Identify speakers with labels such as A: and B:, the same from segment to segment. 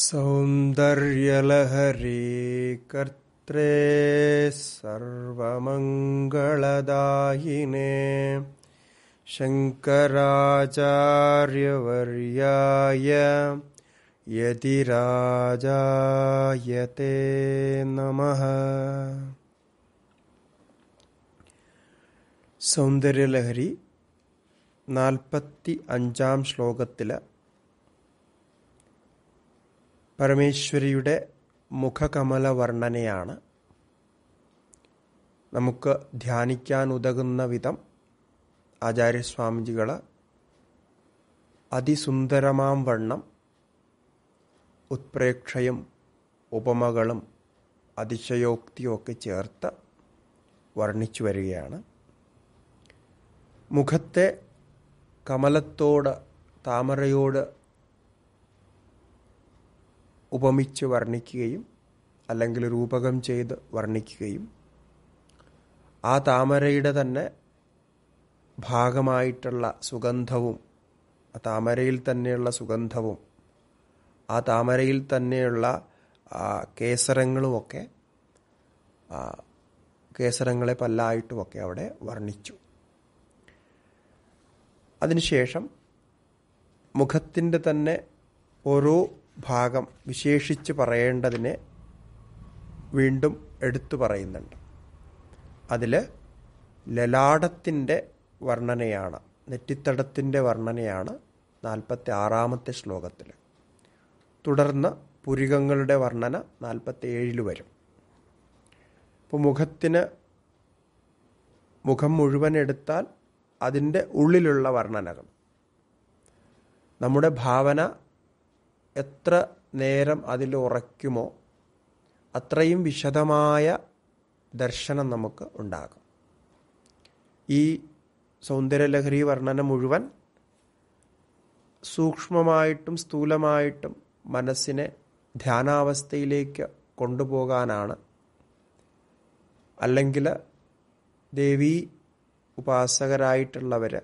A: सौन्दर्यलहरी कर्त्रे सर्वमङ्गलदायिने शङ्कराचार्यवर्याय यतिराजायते नमः സൗന്ദര്യലഹരി നാൽപ്പത്തി അഞ്ചാം ശ്ലോകത്തിലെ പരമേശ്വരിയുടെ മുഖകമല വർണ്ണനയാണ് നമുക്ക് ധ്യാനിക്കാൻ ഉതകുന്ന വിധം ആചാര്യസ്വാമിജികൾ അതിസുന്ദരമാം വണ്ണം ഉത്പ്രേക്ഷയും ഉപമകളും അതിശയോക്തിയൊക്കെ ചേർത്ത് വർണ്ണിച്ചു വരികയാണ് മുഖത്തെ കമലത്തോട് താമരയോട് ഉപമിച്ച് വർണ്ണിക്കുകയും അല്ലെങ്കിൽ രൂപകം ചെയ്ത് വർണ്ണിക്കുകയും ആ താമരയുടെ തന്നെ ഭാഗമായിട്ടുള്ള സുഗന്ധവും ആ താമരയിൽ തന്നെയുള്ള സുഗന്ധവും ആ താമരയിൽ തന്നെയുള്ള കേസരങ്ങളുമൊക്കെ കേസരങ്ങളെ പല്ലായിട്ടുമൊക്കെ അവിടെ വർണ്ണിച്ചു അതിനുശേഷം മുഖത്തിൻ്റെ തന്നെ ഓരോ ഭാഗം വിശേഷിച്ച് പറയേണ്ടതിനെ വീണ്ടും എടുത്തു പറയുന്നുണ്ട് അതിൽ ലലാടത്തിൻ്റെ വർണ്ണനയാണ് നെറ്റിത്തടത്തിൻ്റെ വർണ്ണനയാണ് നാൽപ്പത്തി ആറാമത്തെ ശ്ലോകത്തിൽ തുടർന്ന് പുരികങ്ങളുടെ വർണ്ണന നാൽപ്പത്തി ഏഴിൽ വരും അപ്പോൾ മുഖത്തിന് മുഖം മുഴുവൻ എടുത്താൽ അതിൻ്റെ ഉള്ളിലുള്ള വർണ്ണനകൾ നമ്മുടെ ഭാവന എത്ര നേരം അതിൽ ഉറയ്ക്കുമോ അത്രയും വിശദമായ ദർശനം നമുക്ക് ഉണ്ടാകും ഈ സൗന്ദര്യലഹരി വർണ്ണന മുഴുവൻ സൂക്ഷ്മമായിട്ടും സ്ഥൂലമായിട്ടും മനസ്സിനെ ധ്യാനാവസ്ഥയിലേക്ക് കൊണ്ടുപോകാനാണ് അല്ലെങ്കിൽ ദേവീ ഉപാസകരായിട്ടുള്ളവർ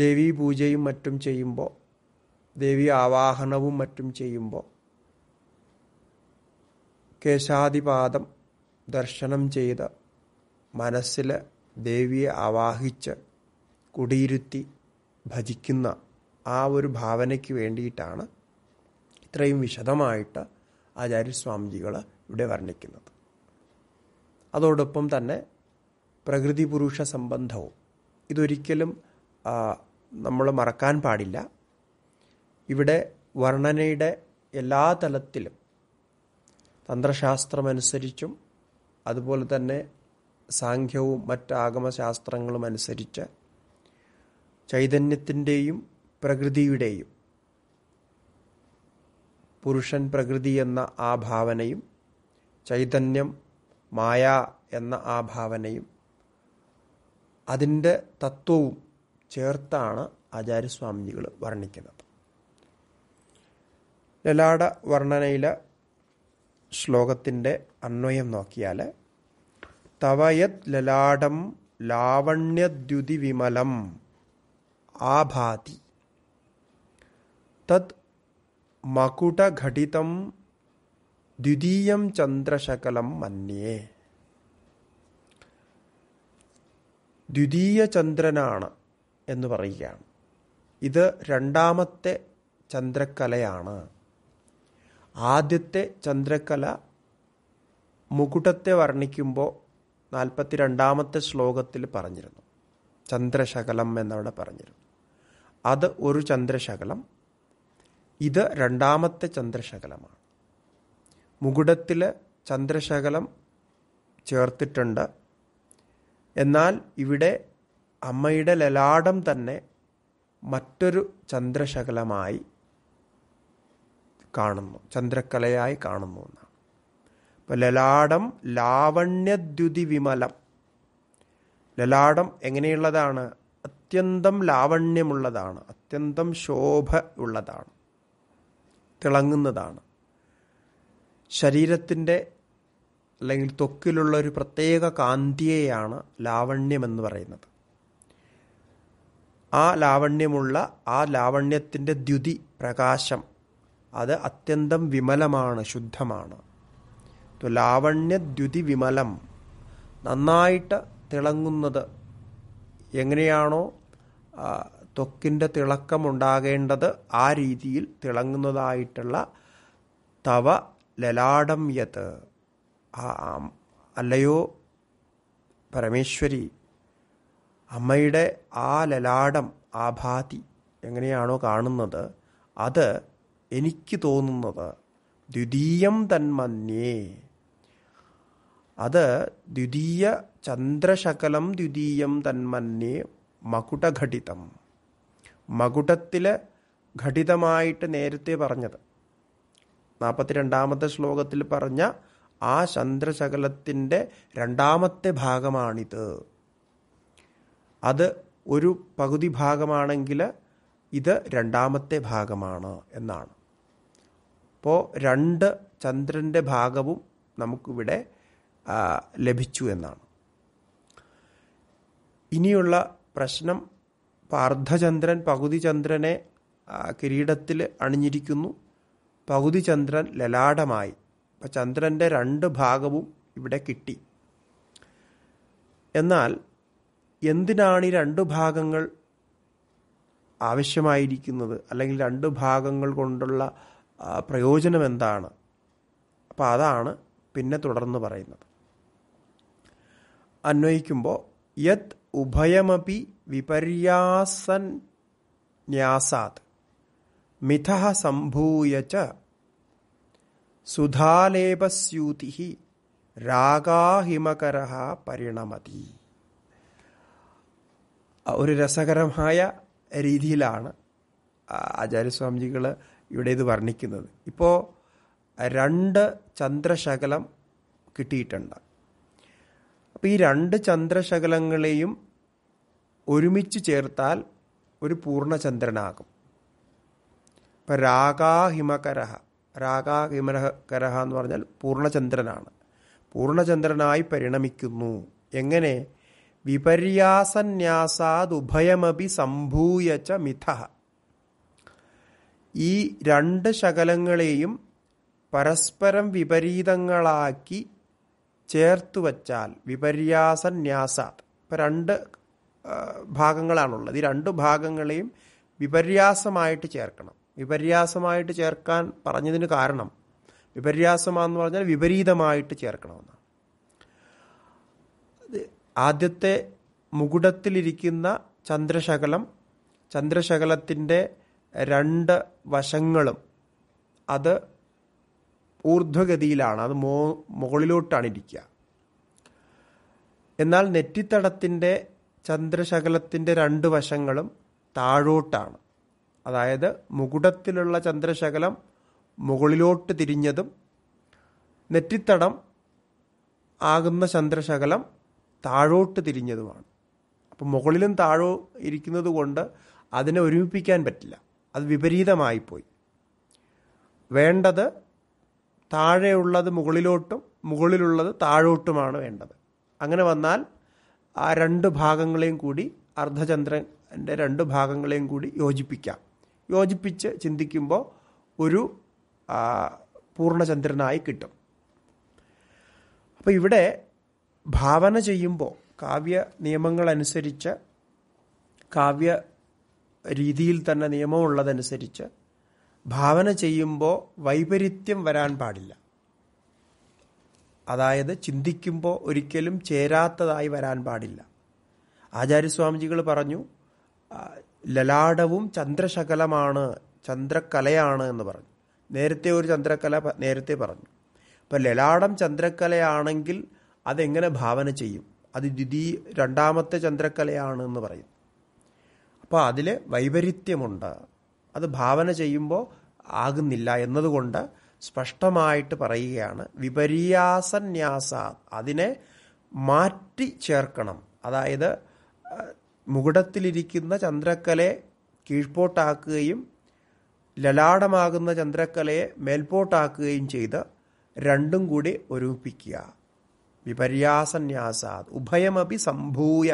A: ദേവീ പൂജയും മറ്റും ചെയ്യുമ്പോൾ ദേവി ആവാഹനവും മറ്റും ചെയ്യുമ്പോൾ കേശാദിപാദം ദർശനം ചെയ്ത് മനസ്സിൽ ദേവിയെ ആവാഹിച്ച് കുടിയിരുത്തി ഭജിക്കുന്ന ആ ഒരു ഭാവനയ്ക്ക് വേണ്ടിയിട്ടാണ് ഇത്രയും വിശദമായിട്ട് ആചാര്യസ്വാമിജികൾ ഇവിടെ വർണ്ണിക്കുന്നത് അതോടൊപ്പം തന്നെ പ്രകൃതി പുരുഷ സംബന്ധവും ഇതൊരിക്കലും നമ്മൾ മറക്കാൻ പാടില്ല ഇവിടെ വർണ്ണനയുടെ എല്ലാ തലത്തിലും തന്ത്രശാസ്ത്രമനുസരിച്ചും അതുപോലെ തന്നെ സാഖ്യവും മറ്റ് ആഗമശാസ്ത്രങ്ങളും അനുസരിച്ച് ചൈതന്യത്തിൻ്റെയും പ്രകൃതിയുടെയും പുരുഷൻ പ്രകൃതി എന്ന ആ ഭാവനയും ചൈതന്യം മായ എന്ന ആ ഭാവനയും അതിൻ്റെ തത്വവും ചേർത്താണ് ആചാര്യസ്വാമിജികൾ വർണ്ണിക്കുന്നത് ലലാട വർണ്ണനയിലെ ശ്ലോകത്തിൻ്റെ അന്വയം നോക്കിയാൽ തവയത് ലലാടം ലാവണ്യദ്യുതി വിമലം ആഭാതി തത് മകുടഘടിതം ദ്വിതീയം ചന്ദ്രശകലം മന്യേ ദ്വിതീയ ചന്ദ്രനാണ് എന്ന് പറയുകയാണ് ഇത് രണ്ടാമത്തെ ചന്ദ്രക്കലയാണ് ആദ്യത്തെ ചന്ദ്രകല മുകുടത്തെ വർണ്ണിക്കുമ്പോൾ നാൽപ്പത്തി രണ്ടാമത്തെ ശ്ലോകത്തിൽ പറഞ്ഞിരുന്നു ചന്ദ്രശകലം എന്നവിടെ പറഞ്ഞിരുന്നു അത് ഒരു ചന്ദ്രശകലം ഇത് രണ്ടാമത്തെ ചന്ദ്രശകലമാണ് മുകുടത്തിൽ ചന്ദ്രശകലം ചേർത്തിട്ടുണ്ട് എന്നാൽ ഇവിടെ അമ്മയുടെ ലലാടം തന്നെ മറ്റൊരു ചന്ദ്രശകലമായി കാണുന്നു ചന്ദ്രക്കലയായി കാണുന്നു എന്നാണ് ഇപ്പം ലലാടം ലാവണ്യദ്യുതി വിമലം ലലാടം എങ്ങനെയുള്ളതാണ് അത്യന്തം ലാവണ്യമുള്ളതാണ് അത്യന്തം ശോഭ ഉള്ളതാണ് തിളങ്ങുന്നതാണ് ശരീരത്തിൻ്റെ അല്ലെങ്കിൽ തൊക്കിലുള്ള ഒരു പ്രത്യേക കാന്തിയെയാണ് ലാവണ്യം എന്ന് പറയുന്നത് ആ ലാവണ്യമുള്ള ആ ലാവണ്യത്തിൻ്റെ ദ്യുതി പ്രകാശം അത് അത്യന്തം വിമലമാണ് ശുദ്ധമാണ് ലാവണ്യദ്യുതി വിമലം നന്നായിട്ട് തിളങ്ങുന്നത് എങ്ങനെയാണോ ത്വക്കിൻ്റെ തിളക്കമുണ്ടാകേണ്ടത് ആ രീതിയിൽ തിളങ്ങുന്നതായിട്ടുള്ള തവ ലലാടം യത് അല്ലയോ പരമേശ്വരി അമ്മയുടെ ആ ലലാടം ആഭാതി എങ്ങനെയാണോ കാണുന്നത് അത് എനിക്ക് തോന്നുന്നത് ദ്വിതീയം തന്മന്യേ അത് ദ്വിതീയ ചന്ദ്രശകലം ദ്വിതീയം തന്മന്യേ മകുടഘടിതം മകുടത്തിലെ ഘടിതമായിട്ട് നേരത്തെ പറഞ്ഞത് നാൽപ്പത്തിരണ്ടാമത്തെ ശ്ലോകത്തിൽ പറഞ്ഞ ആ ചന്ദ്രശകലത്തിൻ്റെ രണ്ടാമത്തെ ഭാഗമാണിത് അത് ഒരു പകുതി ഭാഗമാണെങ്കിൽ ഇത് രണ്ടാമത്തെ ഭാഗമാണ് എന്നാണ് അപ്പോൾ രണ്ട് ചന്ദ്രൻ്റെ ഭാഗവും നമുക്കിവിടെ ലഭിച്ചു എന്നാണ് ഇനിയുള്ള പ്രശ്നം പാർദ്ധചന്ദ്രൻ പകുതി ചന്ദ്രനെ കിരീടത്തിൽ അണിഞ്ഞിരിക്കുന്നു പകുതി ചന്ദ്രൻ ലലാടമായി അപ്പം ചന്ദ്രൻ്റെ രണ്ട് ഭാഗവും ഇവിടെ കിട്ടി എന്നാൽ എന്തിനാണ് ഈ രണ്ട് ഭാഗങ്ങൾ ആവശ്യമായിരിക്കുന്നത് അല്ലെങ്കിൽ രണ്ട് ഭാഗങ്ങൾ കൊണ്ടുള്ള പ്രയോജനം എന്താണ് അപ്പോൾ അതാണ് പിന്നെ തുടർന്ന് പറയുന്നത് അന്വയിക്കുമ്പോൾ യത് ഉഭയമപി വിപര്യാസന്യാസാത് മിഥ സംഭൂയ ച സുധാലേപസ്യൂതി രാഗാഹിമകര പരിണമതി ഒരു രസകരമായ രീതിയിലാണ് ആചാര്യസ്വാമിജികൾ ഇവിടെ ഇത് വർണ്ണിക്കുന്നത് ഇപ്പോൾ രണ്ട് ചന്ദ്രശകലം കിട്ടിയിട്ടുണ്ട് അപ്പോൾ ഈ രണ്ട് ചന്ദ്രശകലങ്ങളെയും ഒരുമിച്ച് ചേർത്താൽ ഒരു പൂർണ്ണചന്ദ്രനാകും ഇപ്പം രാഗാഹിമകരഹ രാഗാഹിമകരഹ എന്ന് പറഞ്ഞാൽ പൂർണ്ണചന്ദ്രനാണ് പൂർണ്ണചന്ദ്രനായി പരിണമിക്കുന്നു എങ്ങനെ വിപര്യാസന്യാസാദുഭയമപി സംഭൂയച്ച മിഥ ഈ രണ്ട് ശകലങ്ങളെയും പരസ്പരം വിപരീതങ്ങളാക്കി ചേർത്തു വച്ചാൽ വിപര്യാസന്യാസാത് ഇപ്പം രണ്ട് ഭാഗങ്ങളാണുള്ളത് ഈ രണ്ട് ഭാഗങ്ങളെയും വിപര്യാസമായിട്ട് ചേർക്കണം വിപര്യാസമായിട്ട് ചേർക്കാൻ പറഞ്ഞതിന് കാരണം വിപര്യാസമാണെന്ന് പറഞ്ഞാൽ വിപരീതമായിട്ട് ചേർക്കണമെന്നാണ് ആദ്യത്തെ മുകുടത്തിലിരിക്കുന്ന ചന്ദ്രശകലം ചന്ദ്രശകലത്തിൻ്റെ രണ്ട് വശങ്ങളും അത് ഊർധ്വഗതിയിലാണ് അത് മോ മുകളിലോട്ടാണ് ഇരിക്കുക എന്നാൽ നെറ്റിത്തടത്തിൻ്റെ ചന്ദ്രശകലത്തിൻ്റെ രണ്ട് വശങ്ങളും താഴോട്ടാണ് അതായത് മുകുടത്തിലുള്ള ചന്ദ്രശകലം മുകളിലോട്ട് തിരിഞ്ഞതും നെറ്റിത്തടം ആകുന്ന ചന്ദ്രശകലം താഴോട്ട് തിരിഞ്ഞതുമാണ് അപ്പോൾ മുകളിലും താഴോ ഇരിക്കുന്നത് കൊണ്ട് അതിനെ ഒരുമിപ്പിക്കാൻ പറ്റില്ല അത് വിപരീതമായിപ്പോയി വേണ്ടത് താഴെയുള്ളത് മുകളിലോട്ടും മുകളിലുള്ളത് താഴോട്ടുമാണ് വേണ്ടത് അങ്ങനെ വന്നാൽ ആ രണ്ട് ഭാഗങ്ങളെയും കൂടി അർദ്ധചന്ദ്രൻ്റെ രണ്ട് ഭാഗങ്ങളെയും കൂടി യോജിപ്പിക്കാം യോജിപ്പിച്ച് ചിന്തിക്കുമ്പോൾ ഒരു പൂർണ്ണചന്ദ്രനായി കിട്ടും അപ്പോൾ ഇവിടെ ഭാവന ചെയ്യുമ്പോൾ കാവ്യ നിയമങ്ങളനുസരിച്ച് കാവ്യ രീതിയിൽ തന്നെ നിയമമുള്ളതനുസരിച്ച് ഭാവന ചെയ്യുമ്പോൾ വൈപരീത്യം വരാൻ പാടില്ല അതായത് ചിന്തിക്കുമ്പോൾ ഒരിക്കലും ചേരാത്തതായി വരാൻ പാടില്ല ആചാര്യസ്വാമിജികൾ പറഞ്ഞു ലലാടവും ചന്ദ്രശകലമാണ് ചന്ദ്രക്കലയാണ് എന്ന് പറഞ്ഞു നേരത്തെ ഒരു ചന്ദ്രക്കല നേരത്തെ പറഞ്ഞു ഇപ്പം ലലാടം ചന്ദ്രക്കലയാണെങ്കിൽ അതെങ്ങനെ ഭാവന ചെയ്യും അത് ദ്വിതീയ രണ്ടാമത്തെ ചന്ദ്രക്കലയാണ് എന്ന് പറയും അപ്പോൾ അതിൽ വൈപരീത്യമുണ്ട് അത് ഭാവന ചെയ്യുമ്പോൾ ആകുന്നില്ല എന്നതുകൊണ്ട് സ്പഷ്ടമായിട്ട് പറയുകയാണ് വിപര്യാസന്യാസ അതിനെ മാറ്റി ചേർക്കണം അതായത് മുകുടത്തിലിരിക്കുന്ന ചന്ദ്രക്കലയെ കീഴ്പോട്ടാക്കുകയും ലലാടമാകുന്ന ചന്ദ്രക്കലയെ മേൽപോട്ടാക്കുകയും ചെയ്ത് രണ്ടും കൂടി ഒരുമിപ്പിക്കുക വിപര്യാസന്യാസാദ് ഉഭയമപി സംഭൂയ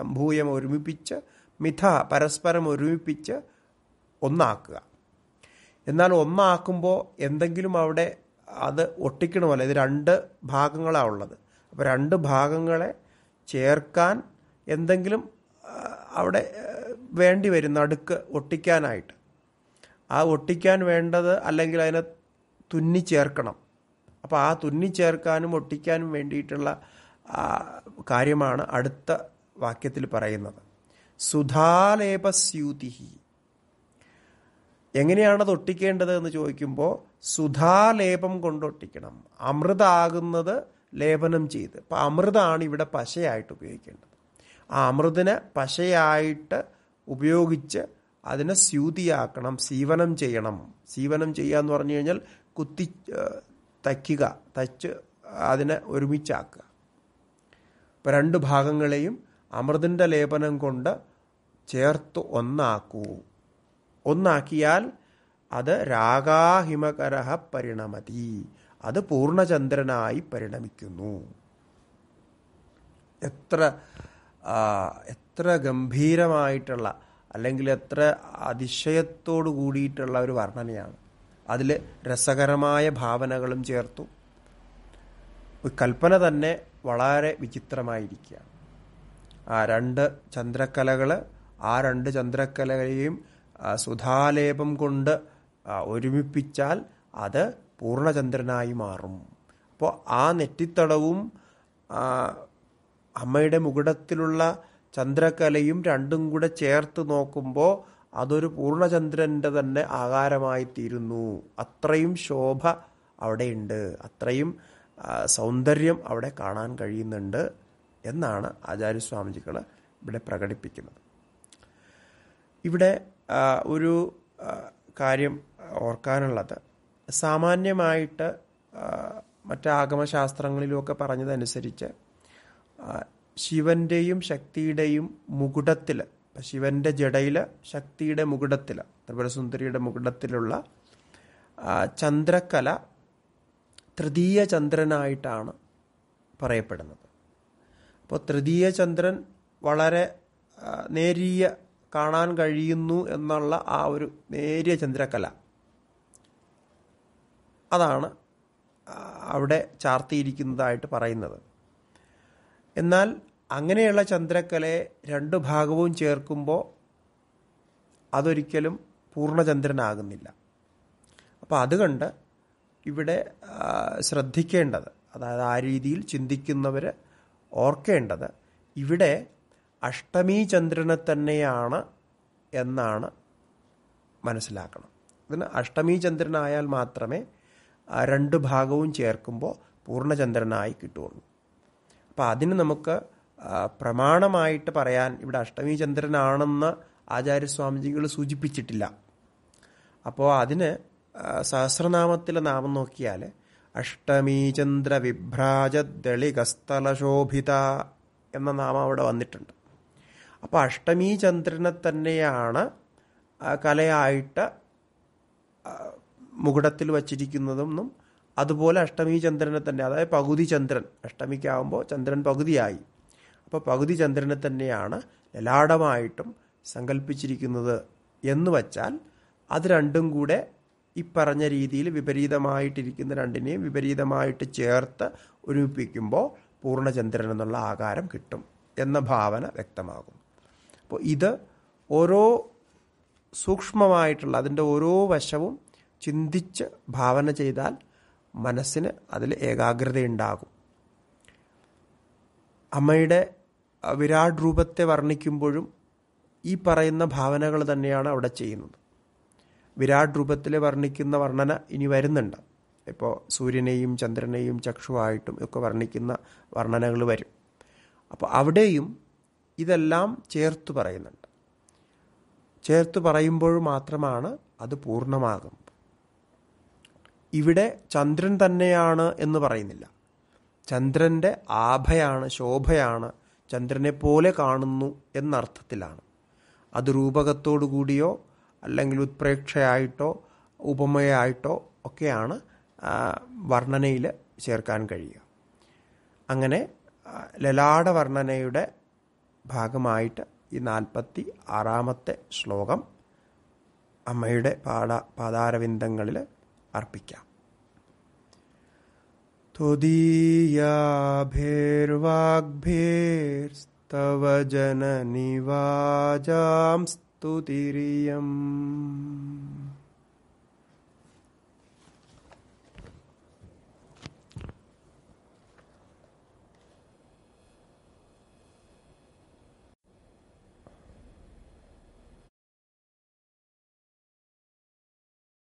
A: സംഭൂയം ഒരുമിപ്പിച്ച് മിഥ പരസ്പരം ഒരുമിപ്പിച്ച് ഒന്നാക്കുക എന്നാൽ ഒന്നാക്കുമ്പോൾ എന്തെങ്കിലും അവിടെ അത് ഒട്ടിക്കണമല്ല ഇത് രണ്ട് ഭാഗങ്ങളാണ് ഉള്ളത് അപ്പോൾ രണ്ട് ഭാഗങ്ങളെ ചേർക്കാൻ എന്തെങ്കിലും അവിടെ വേണ്ടി വരുന്ന അടുക്ക് ഒട്ടിക്കാനായിട്ട് ആ ഒട്ടിക്കാൻ വേണ്ടത് അല്ലെങ്കിൽ അതിനെ തുന്നി ചേർക്കണം അപ്പോൾ ആ തുന്നി ചേർക്കാനും ഒട്ടിക്കാനും വേണ്ടിയിട്ടുള്ള കാര്യമാണ് അടുത്ത വാക്യത്തിൽ പറയുന്നത് സുധാലേപസ്യൂതി എങ്ങനെയാണ് അത് ഒട്ടിക്കേണ്ടത് എന്ന് ചോദിക്കുമ്പോൾ സുധാലേപം ഒട്ടിക്കണം അമൃതാകുന്നത് ലേപനം ചെയ്ത് അപ്പം അമൃതാണ് ഇവിടെ പശയായിട്ട് ഉപയോഗിക്കേണ്ടത് ആ അമൃതിനെ പശയായിട്ട് ഉപയോഗിച്ച് അതിനെ സ്യൂതിയാക്കണം സീവനം ചെയ്യണം സീവനം ചെയ്യുക എന്ന് പറഞ്ഞു കഴിഞ്ഞാൽ കുത്തി തയ്ക്കുക തച്ച് അതിനെ ഒരുമിച്ചാക്കുക അപ്പോൾ രണ്ട് ഭാഗങ്ങളെയും അമൃതിൻ്റെ ലേപനം കൊണ്ട് ചേർത്ത് ഒന്നാക്കൂ ഒന്നാക്കിയാൽ അത് രാഗാഹിമകരഹ പരിണമതി അത് പൂർണ്ണചന്ദ്രനായി പരിണമിക്കുന്നു എത്ര എത്ര ഗംഭീരമായിട്ടുള്ള അല്ലെങ്കിൽ എത്ര അതിശയത്തോടു കൂടിയിട്ടുള്ള ഒരു വർണ്ണനയാണ് അതിൽ രസകരമായ ഭാവനകളും ചേർത്തു കൽപ്പന തന്നെ വളരെ വിചിത്രമായിരിക്കുകയാണ് ആ രണ്ട് ചന്ദ്രക്കലകൾ ആ രണ്ട് ചന്ദ്രക്കലകളെയും സുധാലേപം കൊണ്ട് ഒരുമിപ്പിച്ചാൽ അത് പൂർണ്ണചന്ദ്രനായി മാറും അപ്പോൾ ആ നെറ്റിത്തടവും അമ്മയുടെ മുകുടത്തിലുള്ള ചന്ദ്രക്കലയും രണ്ടും കൂടെ ചേർത്ത് നോക്കുമ്പോൾ അതൊരു പൂർണ്ണചന്ദ്രൻ്റെ തന്നെ ആകാരമായി തീരുന്നു അത്രയും ശോഭ അവിടെയുണ്ട് അത്രയും സൗന്ദര്യം അവിടെ കാണാൻ കഴിയുന്നുണ്ട് എന്നാണ് ആചാര്യസ്വാമിജികൾ ഇവിടെ പ്രകടിപ്പിക്കുന്നത് ഇവിടെ ഒരു കാര്യം ഓർക്കാനുള്ളത് സാമാന്യമായിട്ട് മറ്റാഗമശാസ്ത്രങ്ങളിലുമൊക്കെ പറഞ്ഞതനുസരിച്ച് ശിവന്റെയും ശക്തിയുടെയും മുകുടത്തിൽ ശിവന്റെ ജടയിൽ ശക്തിയുടെ മുകുടത്തിൽ ത്രിപുരസുന്ദരിയുടെ മുകുടത്തിലുള്ള ചന്ദ്രക്കല തൃതീയ ചന്ദ്രനായിട്ടാണ് പറയപ്പെടുന്നത് അപ്പോൾ തൃതീയ ചന്ദ്രൻ വളരെ നേരിയ കാണാൻ കഴിയുന്നു എന്നുള്ള ആ ഒരു നേരിയ ചന്ദ്രക്കല അതാണ് അവിടെ ചാർത്തിയിരിക്കുന്നതായിട്ട് പറയുന്നത് എന്നാൽ അങ്ങനെയുള്ള ചന്ദ്രക്കലയെ രണ്ട് ഭാഗവും ചേർക്കുമ്പോൾ അതൊരിക്കലും പൂർണ്ണചന്ദ്രനാകുന്നില്ല അപ്പോൾ അതുകൊണ്ട് ഇവിടെ ശ്രദ്ധിക്കേണ്ടത് അതായത് ആ രീതിയിൽ ചിന്തിക്കുന്നവർ ഓർക്കേണ്ടത് ഇവിടെ അഷ്ടമി ചന്ദ്രനെ തന്നെയാണ് എന്നാണ് മനസ്സിലാക്കണം ഇതിന് അഷ്ടമി ചന്ദ്രനായാൽ മാത്രമേ രണ്ട് ഭാഗവും ചേർക്കുമ്പോൾ പൂർണ്ണചന്ദ്രനായി കിട്ടുള്ളൂ അപ്പോൾ അതിന് നമുക്ക് പ്രമാണമായിട്ട് പറയാൻ ഇവിടെ അഷ്ടമി ചന്ദ്രനാണെന്ന് ആചാര്യസ്വാമിജികൾ സൂചിപ്പിച്ചിട്ടില്ല അപ്പോൾ അതിന് സഹസ്രനാമത്തിലെ നാമം നോക്കിയാൽ അഷ്ടമീചന്ദ്രവിഭ്രാജദളികസ്ഥലശോഭിത എന്ന നാമം അവിടെ വന്നിട്ടുണ്ട് അപ്പോൾ അഷ്ടമീ ചന്ദ്രനെ തന്നെയാണ് കലയായിട്ട് മുകുടത്തിൽ വച്ചിരിക്കുന്നതെന്നും അതുപോലെ അഷ്ടമി ചന്ദ്രനെ തന്നെ അതായത് പകുതി ചന്ദ്രൻ അഷ്ടമിക്കാവുമ്പോൾ ചന്ദ്രൻ പകുതിയായി അപ്പോൾ പകുതി ചന്ദ്രനെ തന്നെയാണ് ലലാടമായിട്ടും സങ്കല്പിച്ചിരിക്കുന്നത് എന്ന് വച്ചാൽ അത് രണ്ടും കൂടെ ഈ പറഞ്ഞ രീതിയിൽ വിപരീതമായിട്ടിരിക്കുന്ന രണ്ടിനെയും വിപരീതമായിട്ട് ചേർത്ത് ഒരുമിപ്പിക്കുമ്പോൾ പൂർണ്ണചന്ദ്രൻ എന്നുള്ള ആകാരം കിട്ടും എന്ന ഭാവന വ്യക്തമാകും അപ്പോൾ ഇത് ഓരോ സൂക്ഷ്മമായിട്ടുള്ള അതിൻ്റെ ഓരോ വശവും ചിന്തിച്ച് ഭാവന ചെയ്താൽ മനസ്സിന് അതിൽ ഏകാഗ്രതയുണ്ടാകും അമ്മയുടെ വിരാട് രൂപത്തെ വർണ്ണിക്കുമ്പോഴും ഈ പറയുന്ന ഭാവനകൾ തന്നെയാണ് അവിടെ ചെയ്യുന്നത് വിരാട് രൂപത്തിൽ വർണ്ണിക്കുന്ന വർണ്ണന ഇനി വരുന്നുണ്ട് ഇപ്പോൾ സൂര്യനെയും ചന്ദ്രനെയും ചക്ഷുവായിട്ടും ഒക്കെ വർണ്ണിക്കുന്ന വർണ്ണനകൾ വരും അപ്പോൾ അവിടെയും ഇതെല്ലാം ചേർത്ത് പറയുന്നുണ്ട് ചേർത്ത് പറയുമ്പോൾ മാത്രമാണ് അത് പൂർണ്ണമാകും ഇവിടെ ചന്ദ്രൻ തന്നെയാണ് എന്ന് പറയുന്നില്ല ചന്ദ്രൻ്റെ ആഭയാണ് ശോഭയാണ് ചന്ദ്രനെ പോലെ കാണുന്നു എന്നർത്ഥത്തിലാണ് അത് രൂപകത്തോടു കൂടിയോ അല്ലെങ്കിൽ ഉത്പ്രേക്ഷയായിട്ടോ ഉപമയായിട്ടോ ഒക്കെയാണ് വർണ്ണനയിൽ ചേർക്കാൻ കഴിയുക അങ്ങനെ ലലാട വർണ്ണനയുടെ ഭാഗമായിട്ട് ഈ നാൽപ്പത്തി ആറാമത്തെ ശ്ലോകം അമ്മയുടെ പാട പാതാരവിന്ദങ്ങളിൽ അർപ്പിക്കാം തുദീയാഭിർവാഗ്ഭിർസ്തവ ജനനിവാജാംസ്ത तुतिरियम्